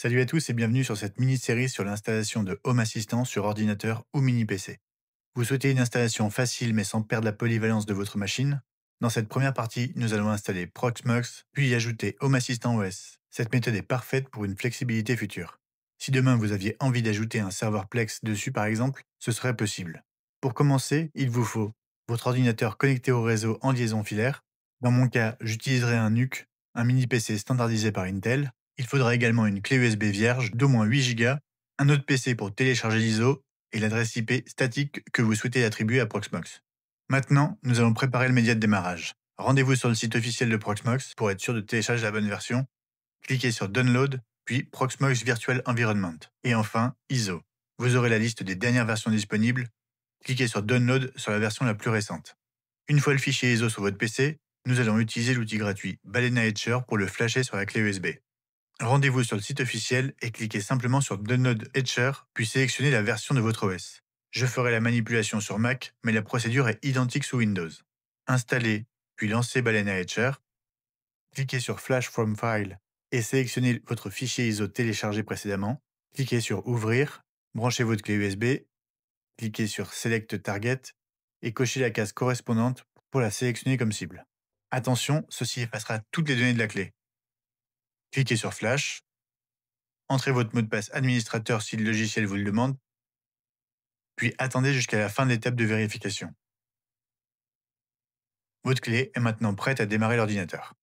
Salut à tous et bienvenue sur cette mini-série sur l'installation de Home Assistant sur ordinateur ou mini-PC. Vous souhaitez une installation facile mais sans perdre la polyvalence de votre machine Dans cette première partie, nous allons installer Proxmox puis y ajouter Home Assistant OS. Cette méthode est parfaite pour une flexibilité future. Si demain vous aviez envie d'ajouter un serveur Plex dessus par exemple, ce serait possible. Pour commencer, il vous faut votre ordinateur connecté au réseau en liaison filaire. Dans mon cas, j'utiliserai un NUC, un mini PC standardisé par Intel, il faudra également une clé USB vierge d'au moins 8 Go, un autre PC pour télécharger l'ISO et l'adresse IP statique que vous souhaitez attribuer à Proxmox. Maintenant, nous allons préparer le média de démarrage. Rendez-vous sur le site officiel de Proxmox pour être sûr de télécharger la bonne version. Cliquez sur Download, puis Proxmox Virtual Environment. Et enfin, ISO. Vous aurez la liste des dernières versions disponibles. Cliquez sur Download sur la version la plus récente. Une fois le fichier ISO sur votre PC, nous allons utiliser l'outil gratuit Balena Etcher pour le flasher sur la clé USB. Rendez-vous sur le site officiel et cliquez simplement sur Download Etcher, puis sélectionnez la version de votre OS. Je ferai la manipulation sur Mac, mais la procédure est identique sous Windows. Installez, puis lancez Balena Etcher. Cliquez sur Flash from File et sélectionnez votre fichier ISO téléchargé précédemment. Cliquez sur Ouvrir, branchez votre clé USB, cliquez sur Select Target et cochez la case correspondante pour la sélectionner comme cible. Attention, ceci effacera toutes les données de la clé cliquez sur Flash, entrez votre mot de passe administrateur si le logiciel vous le demande, puis attendez jusqu'à la fin de l'étape de vérification. Votre clé est maintenant prête à démarrer l'ordinateur.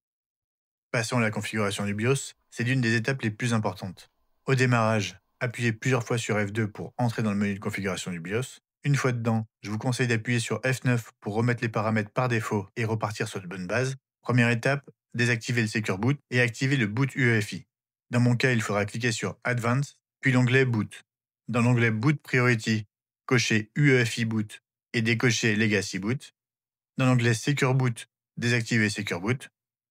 Passons à la configuration du BIOS, c'est l'une des étapes les plus importantes. Au démarrage, appuyez plusieurs fois sur F2 pour entrer dans le menu de configuration du BIOS. Une fois dedans, je vous conseille d'appuyer sur F9 pour remettre les paramètres par défaut et repartir sur de bonnes bases. Première étape, désactiver le Secure Boot et activer le Boot UEFI. Dans mon cas, il faudra cliquer sur Advanced, puis l'onglet Boot. Dans l'onglet Boot Priority, cocher UEFI Boot et décocher Legacy Boot. Dans l'onglet Secure Boot, désactiver Secure Boot.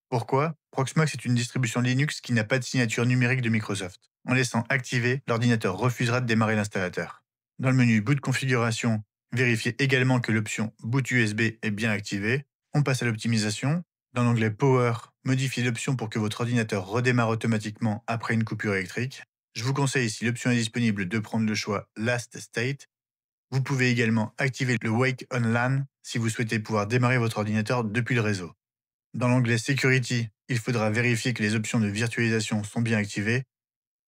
Pourquoi Proxmox est une distribution Linux qui n'a pas de signature numérique de Microsoft. En laissant activer, l'ordinateur refusera de démarrer l'installateur. Dans le menu Boot Configuration, vérifiez également que l'option Boot USB est bien activée. On passe à l'optimisation. Dans l'onglet Power, modifiez l'option pour que votre ordinateur redémarre automatiquement après une coupure électrique. Je vous conseille, si l'option est disponible, de prendre le choix Last State. Vous pouvez également activer le Wake on LAN si vous souhaitez pouvoir démarrer votre ordinateur depuis le réseau. Dans l'onglet Security, il faudra vérifier que les options de virtualisation sont bien activées.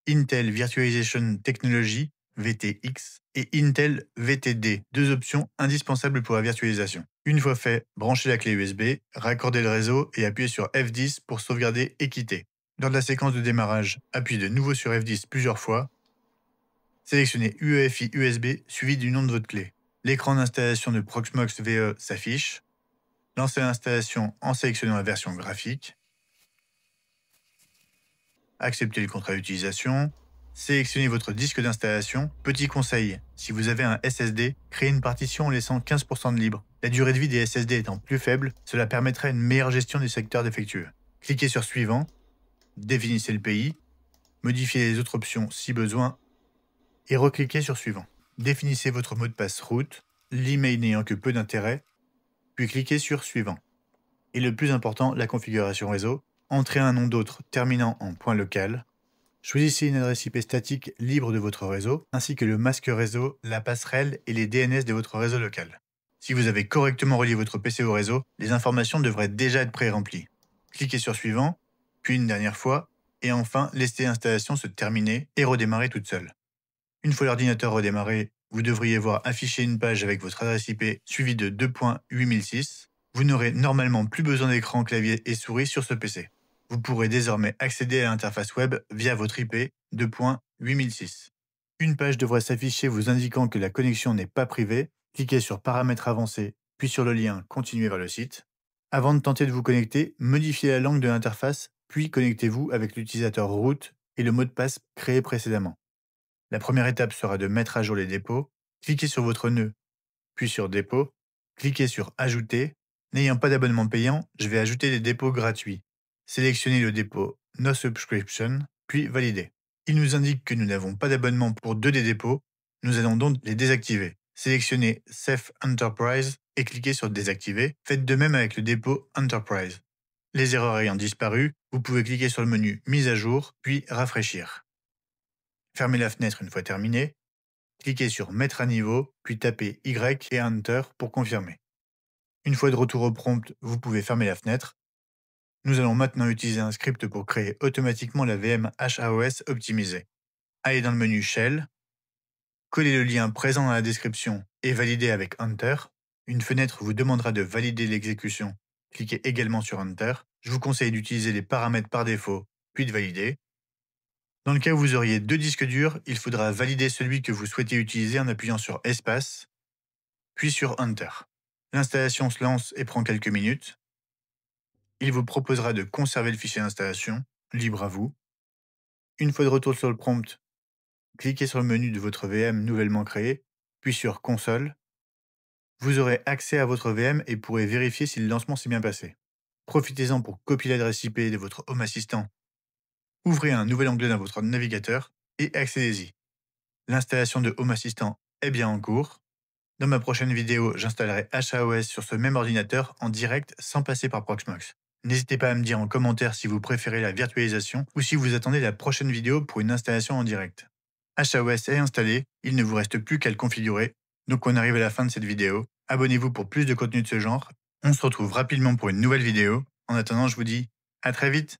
Intel Virtualization Technology VTX et Intel VTD, deux options indispensables pour la virtualisation. Une fois fait, branchez la clé USB, raccordez le réseau et appuyez sur F10 pour sauvegarder et quitter. Lors de la séquence de démarrage, appuyez de nouveau sur F10 plusieurs fois. Sélectionnez UEFI USB suivi du nom de votre clé. L'écran d'installation de Proxmox VE s'affiche. Lancez l'installation en sélectionnant la version graphique. Acceptez le contrat d'utilisation sélectionnez votre disque d'installation. Petit conseil, si vous avez un SSD, créez une partition en laissant 15% de libre. La durée de vie des SSD étant plus faible, cela permettrait une meilleure gestion des secteurs défectueux. Cliquez sur Suivant, définissez le pays, modifiez les autres options si besoin et recliquez sur Suivant. Définissez votre mot de passe route, l'email n'ayant que peu d'intérêt, puis cliquez sur Suivant. Et le plus important, la configuration réseau. Entrez un nom d'autre terminant en point local, Choisissez une adresse IP statique libre de votre réseau, ainsi que le masque réseau, la passerelle et les DNS de votre réseau local. Si vous avez correctement relié votre PC au réseau, les informations devraient déjà être pré-remplies. Cliquez sur Suivant, puis une dernière fois, et enfin laissez l'installation se terminer et redémarrer toute seule. Une fois l'ordinateur redémarré, vous devriez voir afficher une page avec votre adresse IP suivie de 2.8006. Vous n'aurez normalement plus besoin d'écran, clavier et souris sur ce PC vous pourrez désormais accéder à l'interface web via votre IP 2.8006. Une page devrait s'afficher vous indiquant que la connexion n'est pas privée. Cliquez sur Paramètres avancés, puis sur le lien Continuer vers le site. Avant de tenter de vous connecter, modifiez la langue de l'interface, puis connectez-vous avec l'utilisateur root et le mot de passe créé précédemment. La première étape sera de mettre à jour les dépôts. Cliquez sur votre nœud, puis sur Dépôt. Cliquez sur Ajouter. N'ayant pas d'abonnement payant, je vais ajouter des dépôts gratuits sélectionnez le dépôt No Subscription, puis Valider. Il nous indique que nous n'avons pas d'abonnement pour deux des dépôts, nous allons donc les désactiver. Sélectionnez Safe Enterprise et cliquez sur Désactiver. Faites de même avec le dépôt Enterprise. Les erreurs ayant disparu, vous pouvez cliquer sur le menu Mise à jour, puis Rafraîchir. Fermez la fenêtre une fois terminée. Cliquez sur Mettre à niveau, puis tapez Y et Enter pour confirmer. Une fois de retour au prompt, vous pouvez fermer la fenêtre nous allons maintenant utiliser un script pour créer automatiquement la VM HAOS optimisée. Allez dans le menu Shell, collez le lien présent dans la description et validez avec Enter. Une fenêtre vous demandera de valider l'exécution. Cliquez également sur Enter. Je vous conseille d'utiliser les paramètres par défaut, puis de valider. Dans le cas où vous auriez deux disques durs, il faudra valider celui que vous souhaitez utiliser en appuyant sur Espace, puis sur Enter. L'installation se lance et prend quelques minutes. Il vous proposera de conserver le fichier d'installation, libre à vous. Une fois de retour sur le prompt, cliquez sur le menu de votre VM nouvellement créé, puis sur Console. Vous aurez accès à votre VM et pourrez vérifier si le lancement s'est bien passé. Profitez-en pour copier l'adresse IP de votre Home Assistant. Ouvrez un nouvel onglet dans votre navigateur et accédez-y. L'installation de Home Assistant est bien en cours. Dans ma prochaine vidéo, j'installerai HAOS sur ce même ordinateur en direct sans passer par Proxmox. N'hésitez pas à me dire en commentaire si vous préférez la virtualisation ou si vous attendez la prochaine vidéo pour une installation en direct. HAOS est installé, il ne vous reste plus qu'à le configurer, donc on arrive à la fin de cette vidéo. Abonnez-vous pour plus de contenu de ce genre. On se retrouve rapidement pour une nouvelle vidéo. En attendant, je vous dis à très vite